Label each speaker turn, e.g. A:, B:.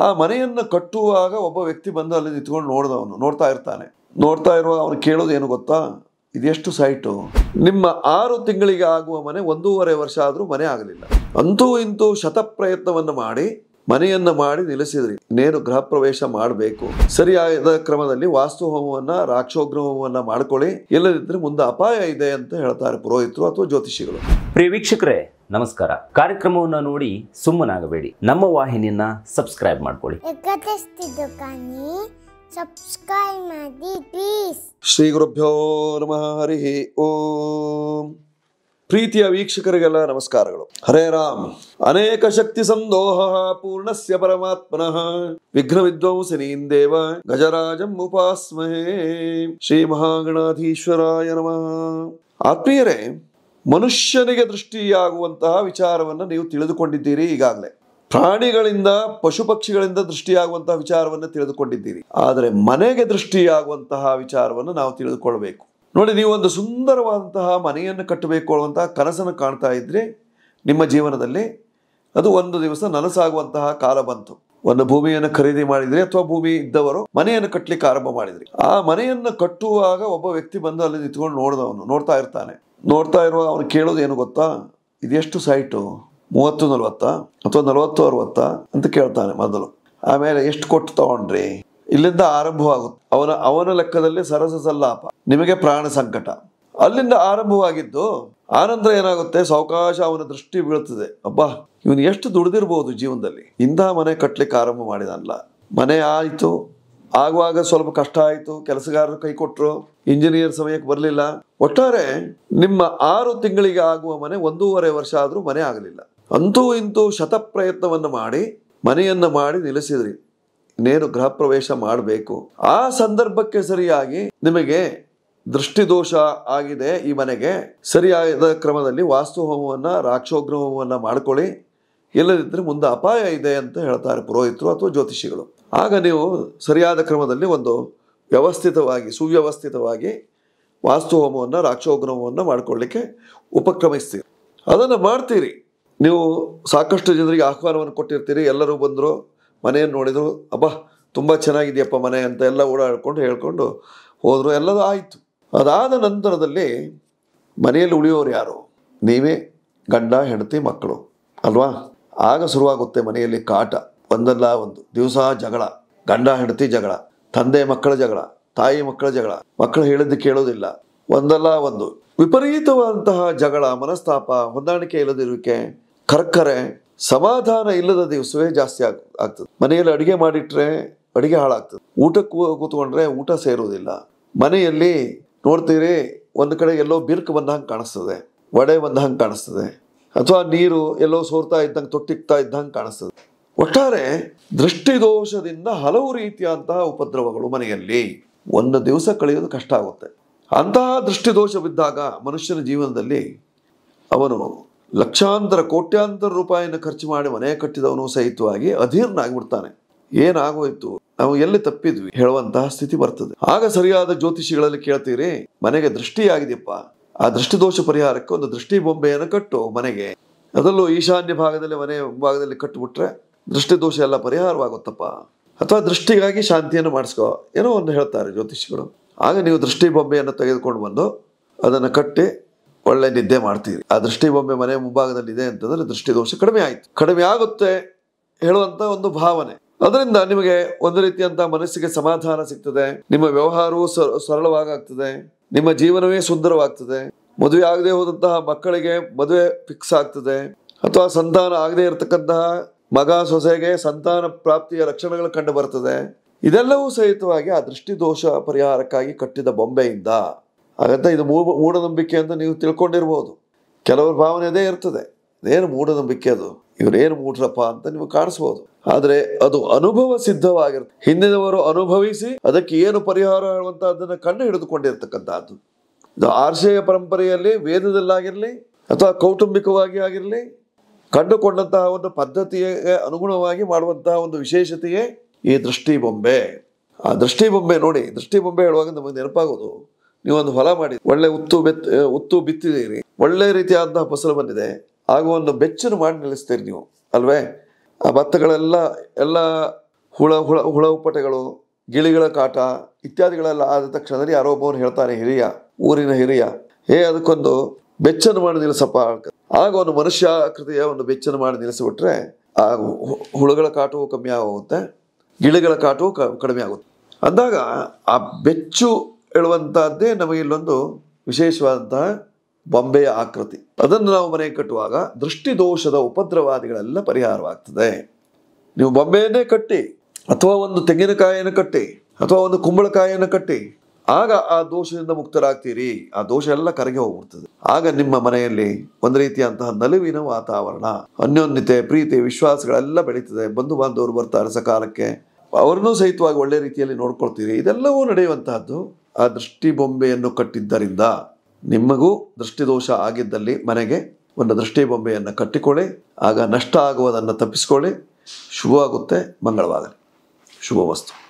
A: ಆ ಮನೆಯನ್ನು ಕಟ್ಟುವಾಗ ಒಬ್ಬ ವ್ಯಕ್ತಿ ಬಂದು ಅಲ್ಲಿ ನಿಂತ್ಕೊಂಡು ನೋಡಿದವನು ನೋಡ್ತಾ ಇರ್ತಾನೆ ನೋಡ್ತಾ ಇರುವಾಗ ಅವನು ಕೇಳೋದು ಏನು ಗೊತ್ತಾ ಇದೆಷ್ಟು ಸೈಟು ನಿಮ್ಮ ಆರು ತಿಂಗಳಿಗೆ ಆಗುವ ಮನೆ ಒಂದೂವರೆ ವರ್ಷ ಆದರೂ ಮನೆ ಆಗಲಿಲ್ಲ ಅಂತೂ ಇಂತೂ ಶತ ಪ್ರಯತ್ನವನ್ನು ಮಾಡಿ ಮನೆಯನ್ನ ಮಾಡಿ ನಿಲ್ಲಿಸಿದ್ರಿ ನೇರು ಗೃಹ ಪ್ರವೇಶ ಮಾಡಬೇಕು ಸರಿಯಾದ ಕ್ರಮದಲ್ಲಿ ವಾಸ್ತು ಹೋಮವನ್ನ ರಾಕ್ಷೋಗ್ರ ಮಾಡ್ಕೊಳ್ಳಿ ಇಲ್ಲದಿದ್ರೆ ಮುಂದೆ ಅಪಾಯ ಇದೆ ಅಂತ ಹೇಳ್ತಾರೆ ಪುರೋಹಿತರು ಅಥವಾ ಜ್ಯೋತಿಷಿಗಳು ಪ್ರಿಯ ವೀಕ್ಷಕರೇ ನಮಸ್ಕಾರ ಕಾರ್ಯಕ್ರಮವನ್ನು ನೋಡಿ ಸುಮ್ಮನಾಗಬೇಡಿ ನಮ್ಮ ವಾಹಿನಿಯನ್ನ ಸಬ್ಸ್ಕ್ರೈಬ್ ಮಾಡ್ಕೊಳ್ಳಿ ಸಬ್ಸ್ಕ್ರೈಬ್ ಮಾಡಿ ಶ್ರೀ ಗುರುಭ್ಯೋ ಹರಿ ಓಂ ಪ್ರೀತಿಯ ವೀಕ್ಷಕರಿಗೆಲ್ಲ ನಮಸ್ಕಾರಗಳು ಹರೇ ರಾಮ್ ಅನೇಕ ಶಕ್ತಿ ಸಂದೋಹ ಪೂರ್ಣಸ್ಯ ಪರಮಾತ್ಮನಃ ವಿಘ್ನ ವಿದ್ವಾಂಸನೀನ್ ದೇವ ಗಜರಾಜಂ ಉಪಾಸ್ಮಹೇ ಶ್ರೀ ಮಹಾಗಣಾಧೀಶ್ವರಾಯ ನಮಃ ಆತ್ಮೀಯರೇ ಮನುಷ್ಯನಿಗೆ ದೃಷ್ಟಿಯಾಗುವಂತಹ ವಿಚಾರವನ್ನು ನೀವು ತಿಳಿದುಕೊಂಡಿದ್ದೀರಿ ಈಗಾಗಲೇ ಪ್ರಾಣಿಗಳಿಂದ ಪಶು ಪಕ್ಷಿಗಳಿಂದ ದೃಷ್ಟಿಯಾಗುವಂತಹ ವಿಚಾರವನ್ನು ತಿಳಿದುಕೊಂಡಿದ್ದೀರಿ ಆದರೆ ಮನೆಗೆ ದೃಷ್ಟಿಯಾಗುವಂತಹ ವಿಚಾರವನ್ನು ನಾವು ತಿಳಿದುಕೊಳ್ಬೇಕು ನೋಡಿ ನೀವು ಒಂದು ಸುಂದರವಾದಂತಹ ಮನೆಯನ್ನು ಕಟ್ಟಬೇಕು ಅನ್ನುವಂತಹ ಕನಸನ್ನು ಕಾಣ್ತಾ ಇದ್ರಿ ನಿಮ್ಮ ಜೀವನದಲ್ಲಿ ಅದು ಒಂದು ದಿವಸ ನನಸಾಗುವಂತಹ ಕಾಲ ಬಂತು ಒಂದು ಭೂಮಿಯನ್ನು ಖರೀದಿ ಮಾಡಿದ್ರಿ ಅಥವಾ ಭೂಮಿ ಇದ್ದವರು ಮನೆಯನ್ನು ಕಟ್ಟಲಿಕ್ಕೆ ಆರಂಭ ಮಾಡಿದ್ರಿ ಆ ಮನೆಯನ್ನು ಕಟ್ಟುವಾಗ ಒಬ್ಬ ವ್ಯಕ್ತಿ ಬಂದು ಅಲ್ಲಿ ನಿಂತ್ಕೊಂಡು ನೋಡಿದವನು ನೋಡ್ತಾ ಇರ್ತಾನೆ ನೋಡ್ತಾ ಇರುವ ಕೇಳೋದು ಕೇಳೋದೇನು ಗೊತ್ತಾ ಇದೆಷ್ಟು ಸೈಟು ಮೂವತ್ತು ನಲ್ವತ್ತಾ ಅಥವಾ ನಲವತ್ತು ಅರವತ್ತ ಅಂತ ಕೇಳ್ತಾನೆ ಮೊದಲು ಆಮೇಲೆ ಎಷ್ಟು ಕೊಟ್ಟು ತಗೊಂಡ್ರಿ ಇಲ್ಲಿಂದ ಆರಂಭವಾಗುತ್ತೆ ಅವನ ಅವನ ಲೆಕ್ಕದಲ್ಲಿ ಸರಸ ಸಲ್ಲಾಪ ನಿಮಗೆ ಪ್ರಾಣ ಸಂಕಟ ಅಲ್ಲಿಂದ ಆರಂಭವಾಗಿದ್ದು ಆನಂತರ ಏನಾಗುತ್ತೆ ಸಾವಕಾಶ ಅವನ ದೃಷ್ಟಿ ಬೀಳುತ್ತದೆ ಅಬ್ಬಾ ಇವನು ಎಷ್ಟು ದುಡಿದಿರ್ಬೋದು ಜೀವನದಲ್ಲಿ ಇಂದ ಮನೆ ಕಟ್ಟಲಿಕ್ಕೆ ಆರಂಭ ಮಾಡಿದಲ್ಲ ಮನೆ ಆಯ್ತು ಆಗುವಾಗ ಸ್ವಲ್ಪ ಕಷ್ಟ ಆಯಿತು ಕೆಲಸಗಾರರು ಕೈ ಕೊಟ್ಟರು ಇಂಜಿನಿಯರ್ ಸಮಯಕ್ಕೆ ಬರಲಿಲ್ಲ ಒಟ್ಟಾರೆ ನಿಮ್ಮ ಆರು ತಿಂಗಳಿಗೆ ಆಗುವ ಮನೆ ಒಂದೂವರೆ ವರ್ಷ ಆದರೂ ಮನೆ ಆಗಲಿಲ್ಲ ಅಂತೂ ಇಂತೂ ಶತಪ್ರಯತ್ನವನ್ನು ಮಾಡಿ ಮನೆಯನ್ನು ಮಾಡಿ ನಿಲ್ಲಿಸಿದ್ರಿ ನೇರು ಗೃಹ ಪ್ರವೇಶ ಮಾಡಬೇಕು ಆ ಸಂದರ್ಭಕ್ಕೆ ಸರಿಯಾಗಿ ನಿಮಗೆ ದೃಷ್ಟಿದೋಷ ಆಗಿದೆ ಈ ಮನೆಗೆ ಸರಿಯಾದ ಕ್ರಮದಲ್ಲಿ ವಾಸ್ತು ಹೋಮವನ್ನು ರಾಕ್ಷೋಗ್ರ ಮಾಡ್ಕೊಳ್ಳಿ ಇಲ್ಲದಿದ್ದರೆ ಮುಂದೆ ಅಪಾಯ ಇದೆ ಅಂತ ಹೇಳ್ತಾರೆ ಪುರೋಹಿತರು ಅಥವಾ ಜ್ಯೋತಿಷಿಗಳು ಆಗ ನೀವು ಸರಿಯಾದ ಕ್ರಮದಲ್ಲಿ ಒಂದು ವ್ಯವಸ್ಥಿತವಾಗಿ ಸುವ್ಯವಸ್ಥಿತವಾಗಿ ವಾಸ್ತು ಹೋಮವನ್ನು ರಾಕ್ಷೋಗನೋವನ್ನು ಮಾಡಿಕೊಳ್ಳಿಕ್ಕೆ ಉಪಕ್ರಮಿಸ್ತೀರಿ ಅದನ್ನು ಮಾಡ್ತೀರಿ ನೀವು ಸಾಕಷ್ಟು ಜನರಿಗೆ ಆಹ್ವಾನವನ್ನು ಕೊಟ್ಟಿರ್ತೀರಿ ಎಲ್ಲರೂ ಬಂದರು ಮನೆಯನ್ನು ನೋಡಿದರು ಅಬ್ಬಾ ತುಂಬ ಚೆನ್ನಾಗಿದೆಯಪ್ಪ ಮನೆ ಅಂತ ಎಲ್ಲ ಓಡಾಡಿಕೊಂಡು ಹೇಳ್ಕೊಂಡು ಹೋದರು ಎಲ್ಲದೂ ಆಯಿತು ಅದಾದ ನಂತರದಲ್ಲಿ ಮನೆಯಲ್ಲಿ ಉಳಿಯೋರು ಯಾರು ನೀವೇ ಗಂಡ ಹೆಂಡತಿ ಮಕ್ಕಳು ಅಲ್ವಾ ಆಗ ಶುರುವಾಗುತ್ತೆ ಮನೆಯಲ್ಲಿ ಕಾಟ ಒಂದಲ್ಲ ಒಂದು ದಿವಸ ಜಗಳ ಗಂಡ ಹೆಂಡತಿ ಜಗಳ ತಂದೆ ಮಕ್ಕಳ ಜಗಳ ತಾಯಿ ಮಕ್ಕಳ ಜಗಳ ಮಕ್ಕಳು ಹೇಳಿದ್ದು ಕೇಳೋದಿಲ್ಲ ಒಂದಲ್ಲ ಒಂದು ವಿಪರೀತವಾದಂತಹ ಜಗಳ ಮನಸ್ತಾಪ ಹೊಂದಾಣಿಕೆ ಇಲ್ಲದಿರುವಿಕೆ ಕರ್ಕರೆ ಸಮಾಧಾನ ಇಲ್ಲದ ದಿವಸವೇ ಜಾಸ್ತಿ ಆಗ್ ಆಗ್ತದೆ ಮನೆಯಲ್ಲಿ ಅಡುಗೆ ಮಾಡಿಟ್ರೆ ಅಡುಗೆ ಹಾಳಾಗ್ತದೆ ಊಟಕ್ಕೂ ಕೂತ್ಕೊಂಡ್ರೆ ಊಟ ಸೇರುವುದಿಲ್ಲ ಮನೆಯಲ್ಲಿ ನೋಡ್ತೀರಿ ಒಂದು ಕಡೆ ಎಲ್ಲೋ ಬಿರ್ಕು ಬಂದಂಗೆ ಕಾಣಿಸ್ತದೆ ವಡೆ ಬಂದಂಗೆ ಕಾಣಿಸ್ತದೆ ಅಥವಾ ನೀರು ಎಲ್ಲೋ ಸೋರ್ತಾ ಇದ್ದಂಗೆ ತೊಟ್ಟಿಕ್ತಾ ಇದ್ದಂಗೆ ಕಾಣಿಸ್ತದೆ ಒಟ್ಟಾರೆ ದೃಷ್ಟಿದೋಷದಿಂದ ಹಲವು ರೀತಿಯಾದಂತಹ ಉಪದ್ರವಗಳು ಮನೆಯಲ್ಲಿ ಒಂದು ದಿವಸ ಕಳೆಯೋದು ಕಷ್ಟ ಆಗುತ್ತೆ ಅಂತಹ ಬಿದ್ದಾಗ ಮನುಷ್ಯನ ಜೀವನದಲ್ಲಿ ಅವನು ಲಕ್ಷಾಂತರ ಕೋಟ್ಯಾಂತರ ರೂಪಾಯಿಯನ್ನು ಖರ್ಚು ಮಾಡಿ ಮನೆ ಕಟ್ಟಿದವನು ಸಹಿತವಾಗಿ ಆಗಿಬಿಡ್ತಾನೆ ಏನಾಗೋಯ್ತು ನಾವು ಎಲ್ಲಿ ತಪ್ಪಿದ್ವಿ ಹೇಳುವಂತಹ ಸ್ಥಿತಿ ಬರ್ತದೆ ಆಗ ಸರಿಯಾದ ಜ್ಯೋತಿಷಿಗಳಲ್ಲಿ ಕೇಳ್ತೀರಿ ಮನೆಗೆ ದೃಷ್ಟಿಯಾಗಿದೆಯಪ್ಪ ಆ ದೃಷ್ಟಿದೋಷ ಪರಿಹಾರಕ್ಕೆ ಒಂದು ದೃಷ್ಟಿ ಬೊಂಬೆಯನ್ನು ಕಟ್ಟು ಮನೆಗೆ ಅದರಲ್ಲೂ ಈಶಾನ್ಯ ಭಾಗದಲ್ಲಿ ಮನೆ ಭಾಗದಲ್ಲಿ ಕಟ್ಟುಬಿಟ್ರೆ ದೃಷ್ಟಿದೋಷ ಎಲ್ಲ ಪರಿಹಾರವಾಗುತ್ತಪ್ಪ ಅಥವಾ ದೃಷ್ಟಿಗಾಗಿ ಶಾಂತಿಯನ್ನು ಮಾಡಿಸ್ಕೋ ಏನೋ ಒಂದು ಹೇಳ್ತಾರೆ ಜ್ಯೋತಿಷಿಗಳು ಆಗ ನೀವು ದೃಷ್ಟಿ ಬೊಂಬೆಯನ್ನು ತೆಗೆದುಕೊಂಡು ಬಂದು ಅದನ್ನು ಕಟ್ಟಿ ಒಳ್ಳೆ ನಿದ್ದೆ ಮಾಡ್ತೀರಿ ಆ ದೃಷ್ಟಿ ಬೊಂಬೆ ಮನೆ ಇದೆ ಅಂತಂದರೆ ದೃಷ್ಟಿದೋಷ ಕಡಿಮೆ ಆಯಿತು ಕಡಿಮೆ ಆಗುತ್ತೆ ಹೇಳುವಂಥ ಒಂದು ಭಾವನೆ ಅದರಿಂದ ನಿಮಗೆ ಒಂದು ರೀತಿಯಂತ ಮನಸ್ಸಿಗೆ ಸಮಾಧಾನ ಸಿಗ್ತದೆ ನಿಮ್ಮ ವ್ಯವಹಾರವೂ ಸರಳವಾಗ್ತದೆ ನಿಮ್ಮ ಜೀವನವೇ ಸುಂದರವಾಗ್ತದೆ ಮದುವೆ ಆಗದೆ ಹೋದಂತಹ ಮಕ್ಕಳಿಗೆ ಮದುವೆ ಫಿಕ್ಸ್ ಆಗ್ತದೆ ಅಥವಾ ಸಂತಾನ ಆಗದೆ ಇರತಕ್ಕಂತಹ ಮಗ ಸೊಸೆಗೆ ಸಂತಾನ ಪ್ರಾಪ್ತಿಯ ಲಕ್ಷಣಗಳು ಕಂಡು ಬರ್ತದೆ ಇದೆಲ್ಲವೂ ಸಹಿತವಾಗಿ ಆ ದೃಷ್ಟಿದೋಷ ಪರಿಹಾರಕ್ಕಾಗಿ ಕಟ್ಟಿದ ಬೊಂಬೆಯಿಂದ ಹಾಗಂತ ಇದು ಮೂಢನಂಬಿಕೆ ಅಂತ ನೀವು ತಿಳ್ಕೊಂಡಿರ್ಬೋದು ಕೆಲವರ ಭಾವನೆ ಅದೇ ಇರ್ತದೆ ಏನು ಮೂಢನಂಬಿಕೆ ಅದು ಇವರೇನು ಮೂಡ್ರಪ್ಪ ಅಂತ ನೀವು ಕಾಣಿಸ್ಬೋದು ಆದರೆ ಅದು ಅನುಭವ ಸಿದ್ಧವಾಗಿರುತ್ತೆ ಹಿಂದಿನವರು ಅನುಭವಿಸಿ ಅದಕ್ಕೆ ಏನು ಪರಿಹಾರ ಅದನ್ನು ಕಂಡು ಹಿಡಿದುಕೊಂಡಿರ್ತಕ್ಕಂಥದ್ದು ಇದು ಆರ್ಷೇಯ ಪರಂಪರೆಯಲ್ಲಿ ವೇದದಲ್ಲಾಗಿರಲಿ ಅಥವಾ ಕೌಟುಂಬಿಕವಾಗಿ ಆಗಿರಲಿ ಕಂಡುಕೊಂಡಂತಹ ಒಂದು ಪದ್ಧತಿಗೆ ಅನುಗುಣವಾಗಿ ಮಾಡುವಂತಹ ಒಂದು ವಿಶೇಷತೆಯೇ ಈ ದೃಷ್ಟಿ ಬೊಂಬೆ ಆ ದೃಷ್ಟಿ ಬೊಂಬೆ ನೋಡಿ ದೃಷ್ಟಿ ಬೊಂಬೆ ಹೇಳುವಾಗ ನಮಗೆ ನೆನಪಾಗೋದು ನೀವೊಂದು ಹೊಲ ಮಾಡಿ ಒಳ್ಳೆ ಉತ್ತು ಬೆತ್ ಉತ್ತು ಬಿತ್ತಿದ್ದೀರಿ ಒಳ್ಳೆ ರೀತಿಯಾದಂತಹ ಫಸಲು ಬಂದಿದೆ ಆಗ ಒಂದು ಬೆಚ್ಚನ್ನು ಮಾಡಿ ನಿಲ್ಲಿಸ್ತೀರಿ ನೀವು ಅಲ್ವೇ ಆ ಭತ್ತಗಳೆಲ್ಲ ಎಲ್ಲ ಹುಳ ಹುಳ ಹುಳ ಉಪ್ಪಟೆಗಳು ಗಿಳಿಗಳ ಕಾಟ ಇತ್ಯಾದಿಗಳೆಲ್ಲ ಆದ ತಕ್ಷಣದಲ್ಲಿ ಆರೋಪವನ್ನು ಹೇಳ್ತಾರೆ ಹಿರಿಯ ಊರಿನ ಹಿರಿಯ ಹೇ ಅದಕ್ಕೊಂದು ಬೆಚ್ಚನ್ನು ಮಾಡಿ ನಿಲ್ಲಿಸಪ್ಪ ಆಗ ಒಂದು ಮನುಷ್ಯ ಕೃತಿಯ ಒಂದು ಬೆಚ್ಚನ್ನು ಮಾಡಿ ನಿಲ್ಲಿಸಿಬಿಟ್ರೆ ಆ ಹುಳುಗಳ ಕಾಟವೂ ಕಮ್ಮಿ ಆಗುತ್ತೆ ಗಿಳಿಗಳ ಕಾಟವೂ ಕಡಿಮೆ ಆಗುತ್ತೆ ಅಂದಾಗ ಆ ಬೆಚ್ಚು ಹೇಳುವಂಥದ್ದೇ ನಮಗೆ ಇಲ್ಲೊಂದು ವಿಶೇಷವಾದಂತಹ ಬೊಂಬೆಯ ಆಕೃತಿ ಅದನ್ನು ನಾವು ಮನೆಗೆ ಕಟ್ಟುವಾಗ ದೃಷ್ಟಿದೋಷದ ಉಪದ್ರವಾದಿಗಳೆಲ್ಲ ಪರಿಹಾರವಾಗ್ತದೆ ನೀವು ಬೊಂಬೆಯನ್ನೇ ಕಟ್ಟಿ ಅಥವಾ ಒಂದು ತೆಂಗಿನಕಾಯಿಯನ್ನು ಕಟ್ಟಿ ಅಥವಾ ಒಂದು ಕುಂಬಳಕಾಯಿಯನ್ನು ಕಟ್ಟಿ ಆಗ ಆ ದೋಷದಿಂದ ಮುಕ್ತರಾಗ್ತೀರಿ ಆ ದೋಷ ಎಲ್ಲ ಕರಗಿ ಹೋಗ್ಬಿಡ್ತದೆ ಆಗ ನಿಮ್ಮ ಮನೆಯಲ್ಲಿ ಒಂದು ರೀತಿಯಂತಹ ನಲುವಿನ ವಾತಾವರಣ ಅನ್ಯೋನ್ಯತೆ ಪ್ರೀತಿ ವಿಶ್ವಾಸಗಳೆಲ್ಲ ಬೆಳೀತದೆ ಬಂಧು ಬಾಂಧವರು ಬರ್ತಾರೆ ಸಕಾಲಕ್ಕೆ ಅವ್ರನ್ನೂ ಸಹಿತವಾಗಿ ಒಳ್ಳೆ ರೀತಿಯಲ್ಲಿ ನೋಡ್ಕೊಳ್ತೀರಿ ಇದೆಲ್ಲವೂ ನಡೆಯುವಂತಹದ್ದು ಆ ದೃಷ್ಟಿ ಬೊಂಬೆಯನ್ನು ಕಟ್ಟಿದ್ದರಿಂದ ನಿಮಗೂ ದೃಷ್ಟಿದೋಷ ಆಗಿದ್ದಲ್ಲಿ ಮನೆಗೆ ಒಂದು ದೃಷ್ಟಿ ಬೊಂಬೆಯನ್ನು ಕಟ್ಟಿಕೊಳ್ಳಿ ಆಗ ನಷ್ಟ ಆಗುವುದನ್ನು ತಪ್ಪಿಸಿಕೊಳ್ಳಿ ಶುಭವಾಗುತ್ತೆ ಮಂಗಳವಾಗಲಿ ಶುಭ ವಸ್ತು